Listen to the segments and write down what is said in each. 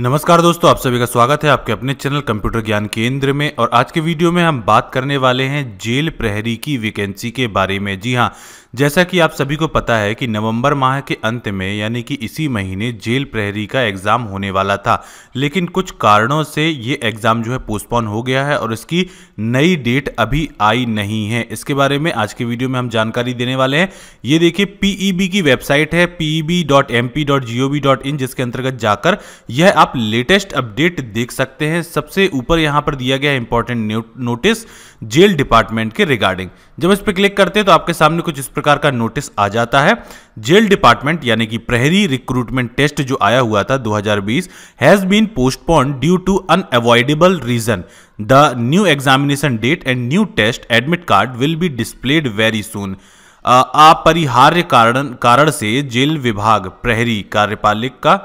नमस्कार दोस्तों आप सभी का स्वागत है आपके अपने चैनल कंप्यूटर ज्ञान केंद्र में और आज के वीडियो में हम बात करने वाले हैं जेल प्रहरी की वैकेंसी के बारे में जी हाँ जैसा कि आप सभी को पता है कि नवंबर माह के अंत में यानी कि इसी महीने जेल प्रहरी का एग्ज़ाम होने वाला था लेकिन कुछ कारणों से ये एग्ज़ाम जो है पोस्टपोन हो गया है और इसकी नई डेट अभी आई नहीं है इसके बारे में आज के वीडियो में हम जानकारी देने वाले हैं ये देखिए पीईबी e की वेबसाइट है पीईबी e जिसके अंतर्गत जाकर यह आप लेटेस्ट अपडेट देख सकते हैं सबसे ऊपर यहां पर दिया गया इंपॉर्टेंट नोटिस जेल डिपार्टमेंट के रिगार्डिंग जब इस पर क्लिक करते हैं तो आपके सामने कुछ इस प्रकार का नोटिस आ जाता है जेल डिपार्टमेंट यानी कि प्रहरी रिक्रूटमेंट टेस्ट जो आया हुआ था 2020 has been postponed due to unavoidable reason the new examination date and new test admit card will be displayed very soon अपरिहार्य कारण कारण से जेल विभाग प्रहरी कार्यपालिक का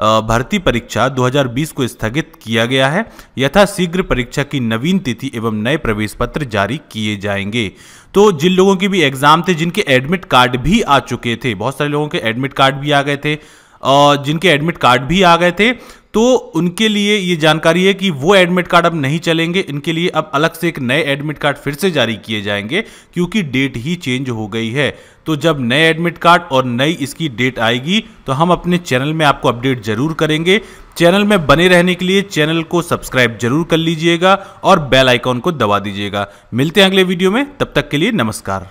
भर्ती परीक्षा 2020 को स्थगित किया गया है यथा शीघ्र परीक्षा की नवीन तिथि एवं नए प्रवेश पत्र जारी किए जाएंगे तो जिन लोगों के भी एग्जाम थे जिनके एडमिट कार्ड भी आ चुके थे बहुत सारे लोगों के एडमिट कार्ड भी आ गए थे जिनके एडमिट कार्ड भी आ गए थे तो उनके लिए ये जानकारी है कि वो एडमिट कार्ड अब नहीं चलेंगे इनके लिए अब अलग से एक नए एडमिट कार्ड फिर से जारी किए जाएंगे क्योंकि डेट ही चेंज हो गई है तो जब नए एडमिट कार्ड और नई इसकी डेट आएगी तो हम अपने चैनल में आपको अपडेट जरूर करेंगे चैनल में बने रहने के लिए चैनल को सब्सक्राइब जरूर कर लीजिएगा और बेल आइकॉन को दबा दीजिएगा मिलते हैं अगले वीडियो में तब तक के लिए नमस्कार